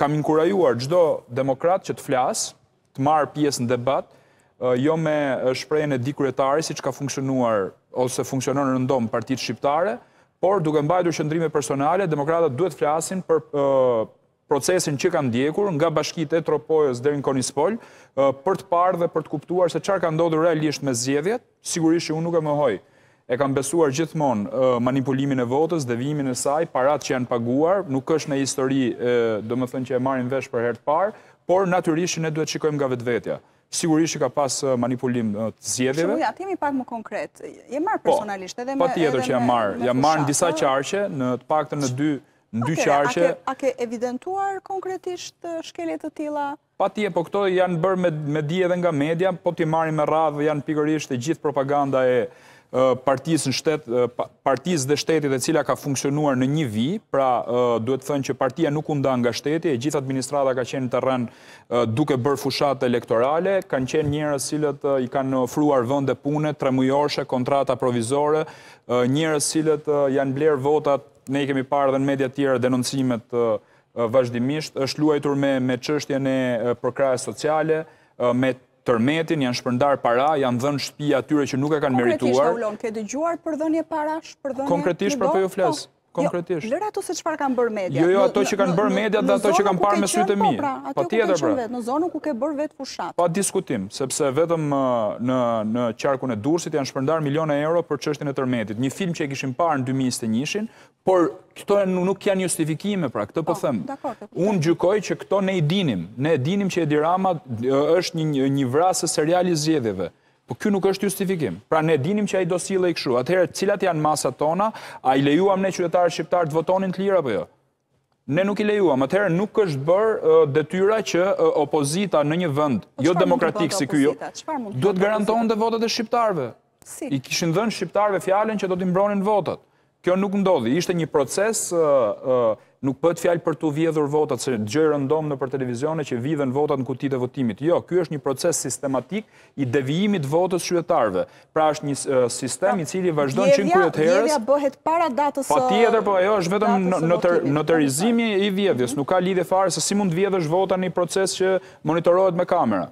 kam inkurajuar gjdo demokrat që të flasë, të marë pjesë në debat, jo me shprejnë e dikuretari si që ka funksionuar ose funksionon në ndomë partit shqiptare, por duke mbajdu shëndrime personale, demokratat duhet flasin për procesin që kanë ndjekur nga bashkit e tropojës dhe në konispol, për të parë dhe për të kuptuar se qarë ka ndodhë realisht me zjedhjet, sigurisht që unë nuk e më hojë e kam besuar gjithmon manipulimin e votës dhe vimin e saj, parat që janë paguar, nuk është në histori, do më thënë që e marim vesh për hertë par, por naturisht që ne duhet qikojmë nga vetë vetja. Sigurisht që ka pas manipulim të zjedhjeve. Shumë, jemi pak më konkret. Je marë po, personalisht edhe me... Po, pa tjetër që jam marë. Jam marë në disa po. qarqe, në të pak të në dy qarqe. A ke evidentuar konkretisht shkeljet të tila? Pa tje, po këto janë bërë me dje dhe nga media, po të i me radhë, janë pikërisht e gjithë propaganda e partisë në shtetë, partisë dhe shtetit e cila ka funksionuar në një vi, pra duhet thënë që partia nuk unda nga shteti, e gjithë administrata ka qenë të rënë duke bërë fushat elektorale, kanë qenë njërës cilët i kanë fruar vënde pune, tre kontrata provizore, njërës cilët janë blerë votat, ne i kemi parë dhe në media tjera denoncimet vazhdimisht, është luajtur me qështje në përkrajës sociale, me të tërmetin, janë shpërndar para, janë dhënë shpia atyre që nuk e kanë merituar. Konkretisht, Aulon, ke dëgjuar për dhënje para, shpërdhënje? Konkretisht, për për flasë. Konkretisht. Lëra ato se qëpar kanë bërë media. Jo, jo, ato që kanë bërë media dhe ato që kanë parë me sytë e po, mi. Pa po, tjetër, pra. Në zonu ku ke bërë vetë pushat. Pa diskutim, sepse vetëm në qarkun e dursit janë shpërndar miliona euro për qështin e tërmetit. Një film që e kishim parë në 2021 Por këto nuk janë justifikime, pra, këto po, po thëmë. Po Unë gjykoj që këto ne i dinim. Ne dinim që Edi Rama është një vrasë seriali zjedheve. Po kjo nuk është justifikim. Pra ne dinim që a i dosile i këshu. Atëherë, cilat janë masat tona, a i lejuam ne qytetarë shqiptarë të votonin të lira, për jo? Ne nuk i lejuam. Atëherë, nuk është bërë detyra që opozita në një vënd, po, jo demokratik si kjo, duhet garantohen dhe votet e shqiptarëve. I kishin shqiptarëve që do Kjo nuk ndodhi, ishte një proces, nuk pët fjalë për të vjedhur votat, se gjërë ndomë në për televizionet që vjidhen votat në kutit e votimit. Jo, kjo është një proces sistematik i devijimit votës qytetarve. Pra është një sistem i cili vazhdojnë që në kryet herës. Vjedhja bëhet para datës Pa tjetër, po ajo është vetëm në tërizimi i vjedhjes. Nuk ka lidhe farë se si mund vjedhësh votat në proces që monitorohet me kamera.